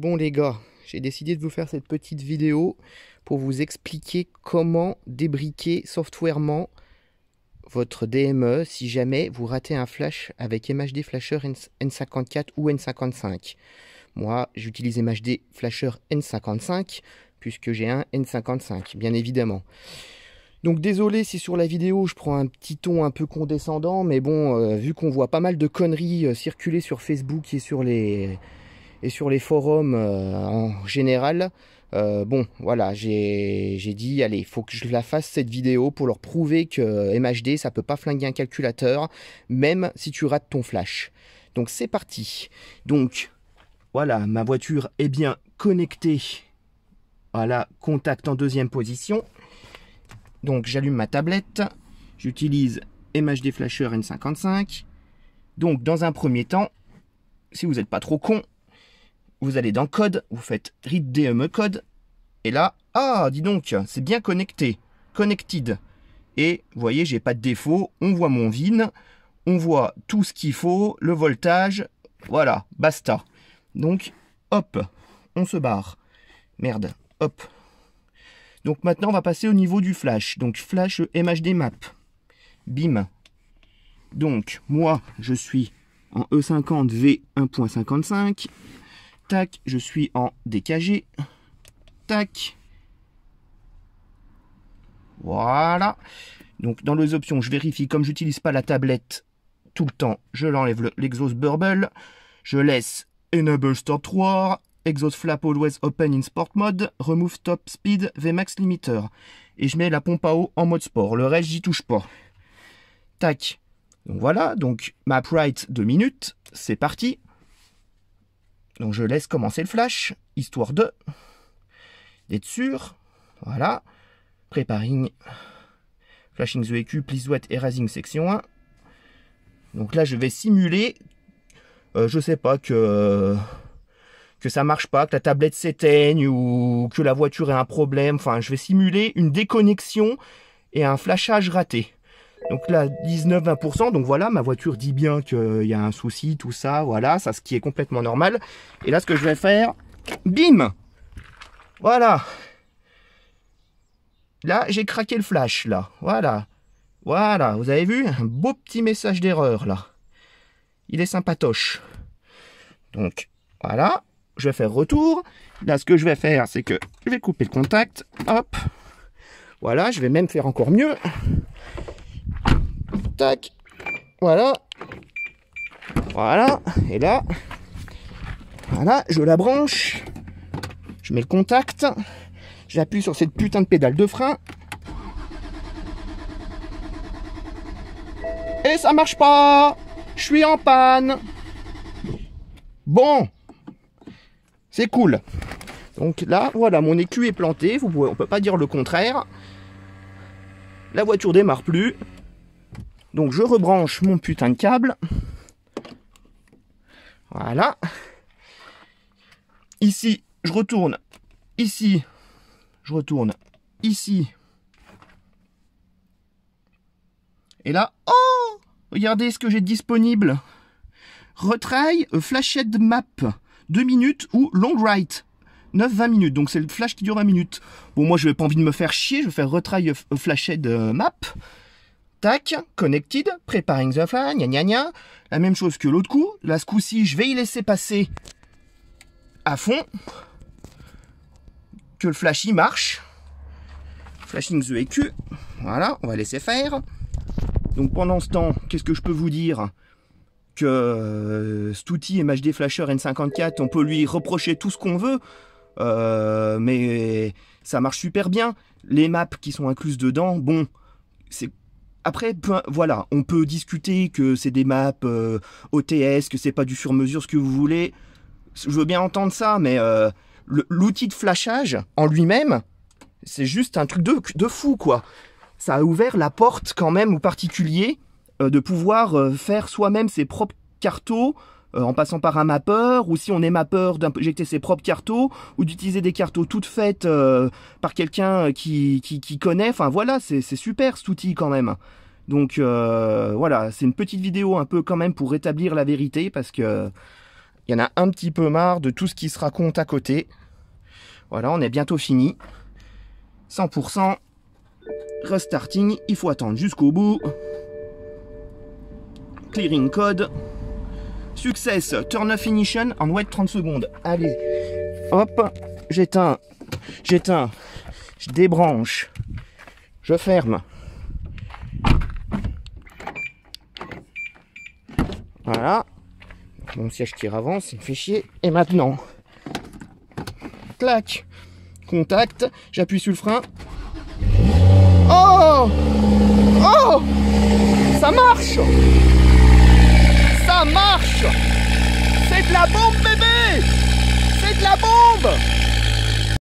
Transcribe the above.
Bon les gars, j'ai décidé de vous faire cette petite vidéo pour vous expliquer comment débriquer softwarement votre DME si jamais vous ratez un flash avec MHD Flasher N54 ou N55. Moi, j'utilise MHD Flasher N55 puisque j'ai un N55, bien évidemment. Donc désolé si sur la vidéo je prends un petit ton un peu condescendant, mais bon, euh, vu qu'on voit pas mal de conneries euh, circuler sur Facebook et sur les et sur les forums euh, en général, euh, bon, voilà, j'ai dit, allez, il faut que je la fasse cette vidéo pour leur prouver que MHD, ça peut pas flinguer un calculateur, même si tu rates ton flash. Donc c'est parti. Donc, voilà, ma voiture est bien connectée. la contact en deuxième position. Donc j'allume ma tablette. J'utilise MHD Flasher N55. Donc dans un premier temps, si vous n'êtes pas trop con, vous allez dans Code, vous faites read DME code, et là, ah, dis donc, c'est bien connecté, connected. Et vous voyez, j'ai pas de défaut, on voit mon VIN, on voit tout ce qu'il faut, le voltage, voilà, basta. Donc, hop, on se barre. Merde, hop. Donc maintenant, on va passer au niveau du flash. Donc flash MHD map. Bim. Donc, moi, je suis en E50 V1.55. Tac, je suis en DKG. Tac. Voilà. Donc dans les options, je vérifie, comme j'utilise pas la tablette tout le temps, je l'enlève l'exhaust burble. Je laisse Enable Stop 3, Exhaust Flap Always Open in Sport Mode, Remove Top Speed, Vmax Limiter. Et je mets la pompe à eau en mode sport. Le reste, j'y touche pas. Tac. Donc voilà, donc map right 2 minutes, c'est parti. Donc je laisse commencer le flash, histoire de d'être sûr. Voilà. préparing, Flashing the EQ, please wait, erasing section 1. Donc là, je vais simuler, je euh, je sais pas, que, que ça marche pas, que la tablette s'éteigne ou que la voiture ait un problème. Enfin, je vais simuler une déconnexion et un flashage raté. Donc là, 19-20%, donc voilà, ma voiture dit bien qu'il y a un souci, tout ça, voilà, ça ce qui est complètement normal. Et là, ce que je vais faire, bim Voilà Là, j'ai craqué le flash, là, voilà. Voilà, vous avez vu Un beau petit message d'erreur, là. Il est sympatoche. Donc, voilà, je vais faire retour. Là, ce que je vais faire, c'est que je vais couper le contact, hop. Voilà, je vais même faire encore mieux. Voilà. Voilà. Et là. Voilà, je la branche. Je mets le contact. J'appuie sur cette putain de pédale de frein. Et ça marche pas Je suis en panne Bon C'est cool Donc là, voilà, mon écu est planté, vous pouvez, on peut pas dire le contraire. La voiture démarre plus, donc je rebranche mon putain de câble. Voilà. Ici, je retourne. Ici, je retourne. Ici. Et là, oh Regardez ce que j'ai disponible. Retry euh, flashhead Map. 2 minutes ou Long Write. 9-20 minutes. Donc c'est le flash qui dure 20 minutes. Bon, moi, je n'ai pas envie de me faire chier. Je vais faire Retry euh, Flashed euh, Map. Tac, connected, preparing the fly, gna gna gna. La même chose que l'autre coup. Là, ce coup-ci, je vais y laisser passer à fond. Que le flashy marche. Flashing the EQ. Voilà, on va laisser faire. Donc pendant ce temps, qu'est-ce que je peux vous dire Que euh, cet outil MHD Flasher N54, on peut lui reprocher tout ce qu'on veut. Euh, mais ça marche super bien. Les maps qui sont incluses dedans, bon, c'est après, voilà, on peut discuter que c'est des maps euh, OTS, que c'est pas du sur-mesure, ce que vous voulez. Je veux bien entendre ça, mais euh, l'outil de flashage en lui-même, c'est juste un truc de, de, fou, quoi. Ça a ouvert la porte quand même aux particuliers euh, de pouvoir faire soi-même ses propres cartos euh, en passant par un mapper, ou si on est mapper d'injecter ses propres cartos, ou d'utiliser des cartos toutes faites euh, par quelqu'un euh, qui, qui, connaît. Enfin voilà, c'est super cet outil quand même. Donc voilà, c'est une petite vidéo un peu quand même pour rétablir la vérité, parce que il y en a un petit peu marre de tout ce qui se raconte à côté. Voilà, on est bientôt fini. 100% restarting, il faut attendre jusqu'au bout. Clearing code. Success, turn off ignition en wait 30 secondes. Allez, hop, j'éteins, j'éteins, je débranche, je ferme. Voilà, mon siège tire avant, ça me fait chier. Et maintenant, clac, contact, j'appuie sur le frein. Oh Oh Ça marche marche C'est de la bombe, bébé C'est de la bombe